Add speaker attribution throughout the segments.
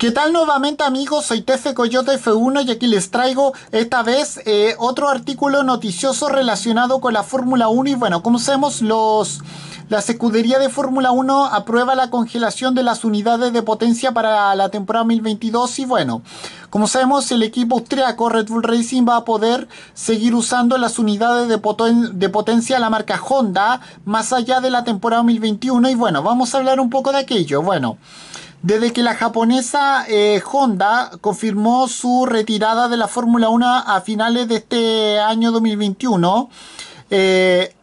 Speaker 1: ¿Qué tal nuevamente amigos? Soy Tefe Coyote F1 y aquí les traigo esta vez eh, otro artículo noticioso relacionado con la Fórmula 1 y bueno, como sabemos los... La escudería de Fórmula 1 aprueba la congelación de las unidades de potencia para la temporada 2022 y bueno, como sabemos el equipo austriaco Red Bull Racing va a poder seguir usando las unidades de, de potencia de la marca Honda más allá de la temporada 2021 y bueno, vamos a hablar un poco de aquello. Bueno, desde que la japonesa eh, Honda confirmó su retirada de la Fórmula 1 a finales de este año 2021, eh,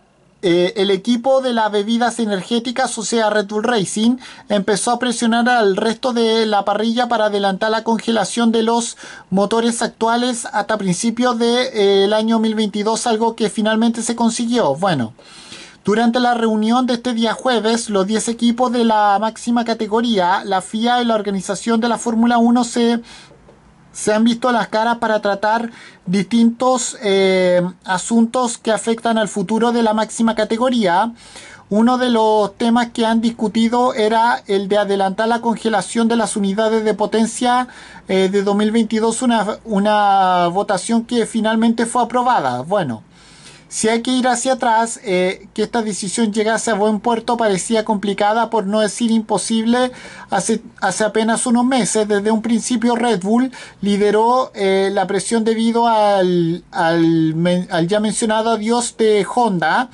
Speaker 1: eh, el equipo de las bebidas energéticas, o sea Red Bull Racing, empezó a presionar al resto de la parrilla para adelantar la congelación de los motores actuales hasta principios del año 2022, algo que finalmente se consiguió. Bueno. Durante la reunión de este día jueves, los 10 equipos de la máxima categoría, la FIA y la organización de la Fórmula 1 se, se han visto las caras para tratar distintos eh, asuntos que afectan al futuro de la máxima categoría. Uno de los temas que han discutido era el de adelantar la congelación de las unidades de potencia eh, de 2022, una, una votación que finalmente fue aprobada. Bueno, si hay que ir hacia atrás, eh, que esta decisión llegase a buen puerto parecía complicada, por no decir imposible, hace, hace apenas unos meses. Desde un principio Red Bull lideró eh, la presión debido al, ya mencionado adiós de Honda.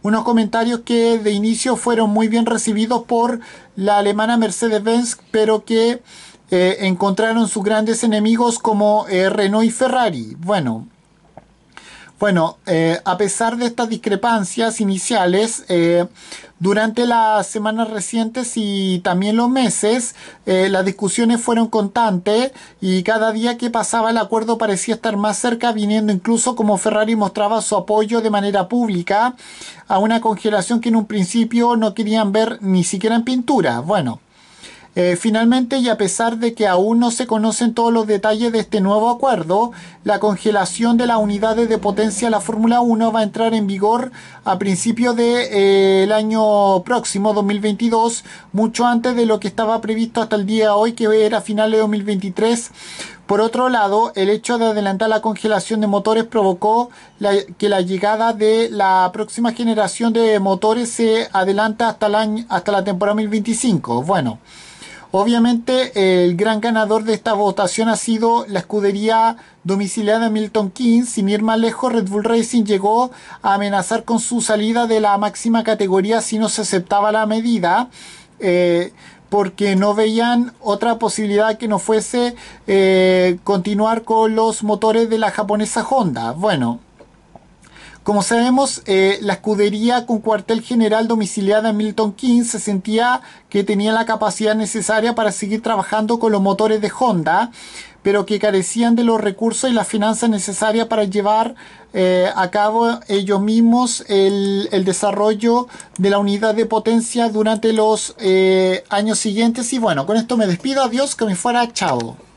Speaker 1: Unos comentarios que de inicio fueron muy bien recibidos por la alemana Mercedes-Benz, pero que eh, encontraron sus grandes enemigos como Renault y Ferrari. Bueno, bueno, eh, a pesar de estas discrepancias iniciales, eh, durante las semanas recientes y también los meses, eh, las discusiones fueron constantes y cada día que pasaba el acuerdo parecía estar más cerca, viniendo incluso como Ferrari mostraba su apoyo de manera pública a una congelación que en un principio no querían ver ni siquiera en pintura. Bueno. Eh, finalmente, y a pesar de que aún no se conocen todos los detalles de este nuevo acuerdo, la congelación de las unidades de potencia de la Fórmula 1 va a entrar en vigor a principios del eh, año próximo, 2022, mucho antes de lo que estaba previsto hasta el día de hoy, que era finales de 2023. Por otro lado, el hecho de adelantar la congelación de motores provocó que la llegada de la próxima generación de motores se adelanta hasta, hasta la temporada 2025. Bueno. Obviamente el gran ganador de esta votación ha sido la escudería domiciliada Milton Keynes. Sin ir más lejos, Red Bull Racing llegó a amenazar con su salida de la máxima categoría si no se aceptaba la medida. Eh, porque no veían otra posibilidad que no fuese eh, continuar con los motores de la japonesa Honda. Bueno, como sabemos, eh, la escudería con cuartel general domiciliada en Milton Keynes se sentía que tenía la capacidad necesaria para seguir trabajando con los motores de Honda, pero que carecían de los recursos y las finanzas necesarias para llevar eh, a cabo ellos mismos el, desarrollo de la unidad de potencia durante los eh, años siguientes. Y bueno, con esto me despido. Adiós, que me fuera. Chao.